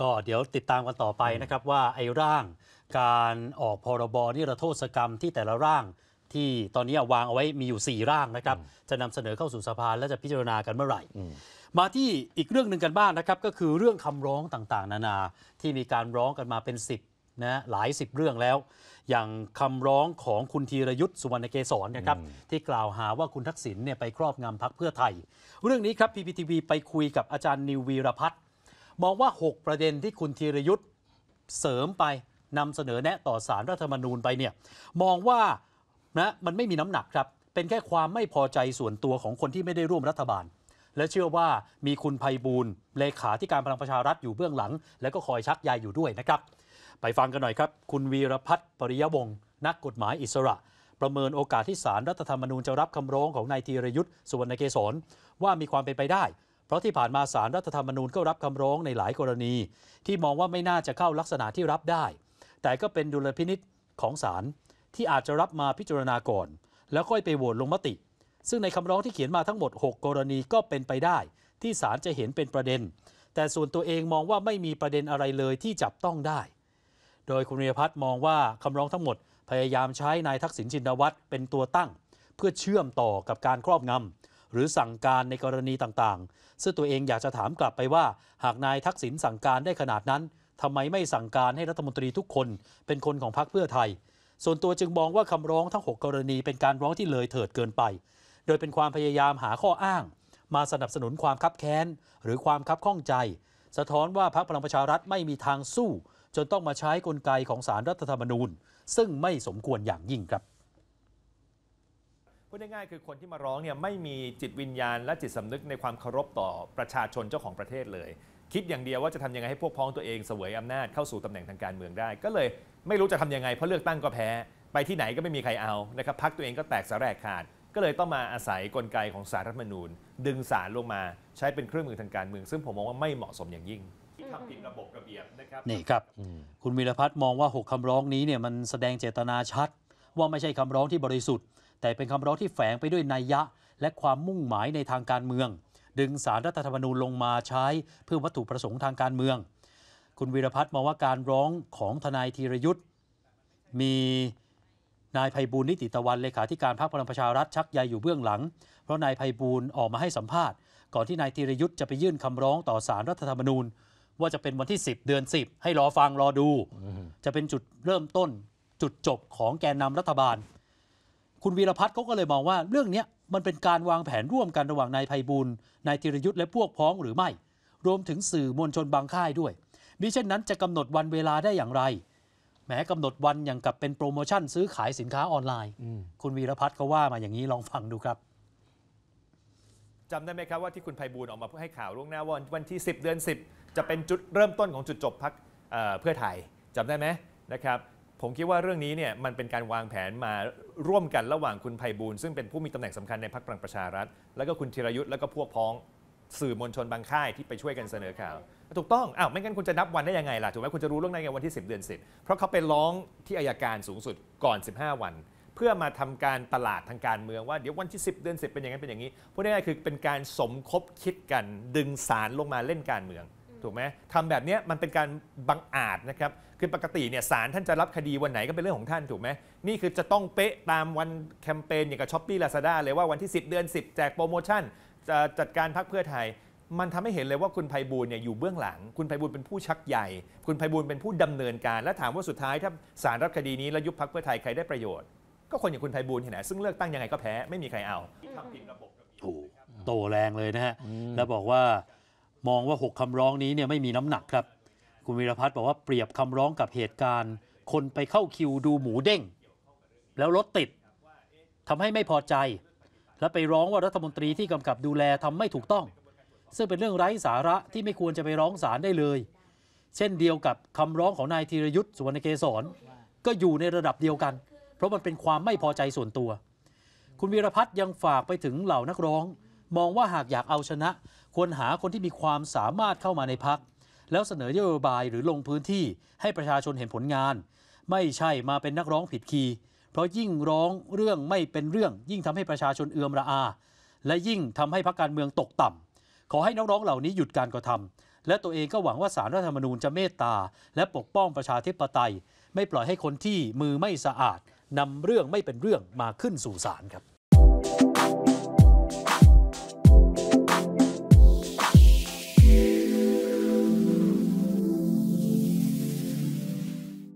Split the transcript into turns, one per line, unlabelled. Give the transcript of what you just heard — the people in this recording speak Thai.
ก็เดี๋ยวติดตามกันต่อไปนะครับว่าไอ้ร่าง การออกพรบนิรโทษกรรมที่แต่ละร่าง ที่ตอนนี้วางเอาไว้มีอยู่ 4 ร่างนะครับจะนำเสนอเข้าสู่สภาและจะพิจารณากันเมื่อไหร่มาที่อีกเรื่องหนึ่งกันบ้างนะครับก็คือเรื่องคำร้องต่างๆ นานาที่มีการร้องกันมาเป็น10นะหลาย10 เรื่องแล้ว อย่างคำร้องของคุณธีรยุทธ์สุวรรณเกษรนะครับที่กล่าวหาว่าคุณทักษิณเนี่ยไปครอบงำพักเพื่อไทย เรื่องนี้ครับพพีีทีวีไปคุยกับอาจารย์นิววีรพัฒน์มองว่า 6 ประเด็นที่คุณธีรยุทธ์เสริมไปนำเสนอแนะต่อสารรัฐธรรมนูญไปเนี่ยมองว่านะมันไม่มีน้ำหนักครับ เป็นแค่ความไม่พอใจส่วนตัวของคนที่ไม่ได้ร่วมรัฐบาล และเชื่อว่ามีคุณภัยบูลเลขาที่การพลังประชารัฐอยู่เบื้องหลัง และก็คอยชักใยยอยู่ด้วยนะครับ ไปฟังกันหน่อยครับ คุณวีรพัฒน์ปริยวงศ์นักกฎหมายอิสระ ประเมินโอกาสที่สารรัฐธรรมนูญจะรับคำร้องของนายธีรยุทธ์สุวรรณเกษรว่ามีความเป็นไปได้เพราะที่ผ่านมาสารรัฐธรรมนูญก็รับคำร้องในหลายกรณีที่มองว่าไม่น่าจะเข้าลักษณะที่รับได้ แต่ก็เป็นดุลพินิษของสารที่อาจจะรับมาพิจารณาก่อน แล้วค่อยไปโหวตลงมติ ซึ่งในคำร้องที่เขียนมาทั้งหมด 6 กรณีก็เป็นไปได้ ที่สารจะเห็นเป็นประเด็น แต่ส่วนตัวเองมองว่าไม่มีประเด็นอะไรเลยที่จับต้องได้ โดยคุณเรียพัฒน์มองว่าคำร้องทั้งหมด พยายามใช้นายทักษิณชินวัตรเป็นตัวตั้งเพื่อเชื่อมต่อกับการครอบงำหรือสั่งการในกรณีต่างๆ ซึ่งตัวเองอยากจะถามกลับไปว่า หากนายทักษิณสั่งการได้ขนาดนั้นทำไมไม่สั่งการให้รัฐมนตรีทุกคน เป็นคนของพรรคเพื่อไทย ส่วนตัวจึงมองว่าคำร้องทั้ง 6 กรณีเป็นการร้องที่เลยเถิดเกินไป โดยเป็นความพยายามหาข้ออ้าง มาสนับสนุนความคับแค้น หรือความคับข้องใจ สะท้อนว่าพรรคพลังประชารัฐไม่มีทางสู้ จนต้องมาใช้กลไกของสารรัฐธรรมนูญ ซึ่งไม่สมควรอย่างยิ่งครับ
ดง่ายๆคือคนที่มาร้องเนี่ยไม่มีจิตวิญญาณและจิตสำนึกในความเคารพต่อประชาชนเจ้าของประเทศเลย คิดอย่างเดียวว่าจะทำยังไงให้พวกพ้องตัวเองเสวยอำนาจเข้าสู่ตำแหน่งทางการเมืองได้ ก็เลยไม่รู้จะทํำยังไงเพราะเลือกตั้งก็แพ้ ไปที่ไหนก็ไม่มีใครเอานะครับพักตัวเองก็แตกสาแรกขาด ก็เลยต้องมาอาศัยกลไกของสารรัฐมนูญ ดึงสารลงมาใช้เป็นเครื่องมือทางการเมืองซึ่งผมมองว่าไม่เหมาะสมอย่างยิ่งทำผิดระ
บบระเบียบนะครับนี่ครับคุณมีรพัฒน์มองว่า 6คำร้องนี้เนี่ยมันแสดงเจตนาชัด ว่าไม่ใช่คำร้องที่บริสุทธิ์แต่เป็นคำร้องที่แฝงไปด้วยนัยยะและความมุ่งหมายในทางการเมือง ดึงสารรัฐธรรมนูญลงมาใช้เพื่อวัตถุประสงค์ทางการเมือง คุณวีรพัฒน์มองว่าการร้องของทนายธีรยุทธ์มีนายภัยบูลนิติตะวันเลขาธิการพรรคพลังประชารัฐชักใยอยู่เบื้องหลัง เพราะนายภัยบูลออกมาให้สัมภาษณ์ก่อนที่นายธีรยุทธ์จะไปยื่นคำร้องต่อสารรัฐธรรมนูญ ว่าจะเป็นวันที่ 10 เดือน10 ให้รอฟังรอดู จะเป็นจุดเริ่มต้นจุดจบของแกนนำรัฐบาลคุณวีรพัฒน์เขาก็เลยมองว่าเรื่องนี้มันเป็นการวางแผนร่วมกันระหว่างนายไพบุญนายธีรยุทธ์และพวกพ้องหรือไม่ รวมถึงสื่อมวลชนบางค่ายด้วยมิเช่นนั้นจะกำหนดวันเวลาได้อย่างไร แม้กำหนดวันอย่างกับเป็นโปรโมชั่นซื้อขายสินค้าออนไลน์ คุณวีรพัฒน์เขาว่ามาอย่างนี้ลองฟังดูครับ
จำได้ไหมครับว่าที่คุณไพบูลออกมาเพื่อให้ข่าวล่วงหน้าวันวันที่ 10 เดือน 10 จะเป็นจุดเริ่มต้นของจุดจบพักเพื่อไทยจำได้ไหมนะครับผมคิดว่าเรื่องนี้เนี่ยมันเป็นการวางแผนมาร่วมกันระหว่างคุณไพบูลซึ่งเป็นผู้มีตำแหน่งสำคัญในพรรคพลังประชารัฐ แล้วก็คุณธีรยุทธ์แล้วก็พวกพ้องสื่อมวลชนบางค่ายที่ไปช่วยกันเสนอข่าวถูกต้องอ้าวไม่งั้นคุณจะนับวันได้ยังไงล่ะถูกไหมคุณจะรู้เรื่องได้ไงวันที่ 10 เดือน10เพราะเขาไปร้องที่อายการสูงสุดก่อน 15 วัน เพื่อมาทำการตลาดทางการเมืองว่าเดี๋ยววันที่ 10 เดือน 10เป็นอย่างนั้นเป็นอย่างนี้พูดง่ายๆคือเป็นการสมคบคิดกันดึงสารลงมาเล่นการเมืองถูกไหมทำแบบนี้มันเป็นการบังอาจนะครับ คือปกติเนี่ยศาลท่านจะรับคดีวันไหนก็เป็นเรื่องของท่านถูกไหมนี่คือจะต้องเป๊ะตามวันแคมเปญอย่างกับช้อปปี้ลาซาด้าเลยว่าวันที่ 10 เดือน 10 แจกโปรโมชั่นจะจัดการพักเพื่อไทย มันทำให้เห็นเลยว่าคุณไพบูลเนี่ยอยู่เบื้องหลัง คุณไพบูลเป็นผู้ชักใหญ่ คุณไพบูลเป็นผู้ดำเนินการ และถามว่าสุดท้ายถ้าศาลรับคดีนี้แล้วยุบพักเพื่อไทยใครได้ประโยชน์ก็คนอย่างคุณไพบูลเหี่ยนะซึ่งเลือกตั้งยังไงก็แพ้ไม่มีใครเอาทำผิดระบบ
โอ้โตแรงเลยนะฮะแล้วบอกว่ามองว่า 6 คำร้องนี้เนี่ยไม่มีน้ำหนักครับ คุณวีรพัฒน์บอกว่าเปรียบคำร้องกับเหตุการณ์ คนไปเข้าคิวดูหมูเด้ง แล้วรถติดทำให้ไม่พอใจ และไปร้องว่ารัฐมนตรีที่กำกับดูแลทำไม่ถูกต้อง ซึ่งเป็นเรื่องไร้สาระที่ไม่ควรจะไปร้องศาลได้เลย เช่นเดียวกับคำร้องของนายธีรยุทธ์สุวรรณเกษรก็อยู่ในระดับเดียวกัน เพราะมันเป็นความไม่พอใจส่วนตัว คุณวีรพัฒน์ยังฝากไปถึงเหล่านักร้อง มองว่าหากอยากเอาชนะควรหาคนที่มีความสามารถเข้ามาในพักแล้วเสนอนโยบายหรือลงพื้นที่ให้ประชาชนเห็นผลงาน ไม่ใช่มาเป็นนักร้องผิดคีย์เพราะยิ่งร้องเรื่องไม่เป็นเรื่องยิ่งทำให้ประชาชนเอือมระอา และยิ่งทำให้พรรคการเมืองตกต่ำ ขอให้นักร้องเหล่านี้หยุดการกระทำ และตัวเองก็หวังว่าสารรัฐธรรมนูญจะเมตตาและปกป้องประชาธิปไตย ไม่ปล่อยให้คนที่มือไม่สะอาดนำเรื่องไม่เป็นเรื่องมาขึ้นสู่ศาลครับ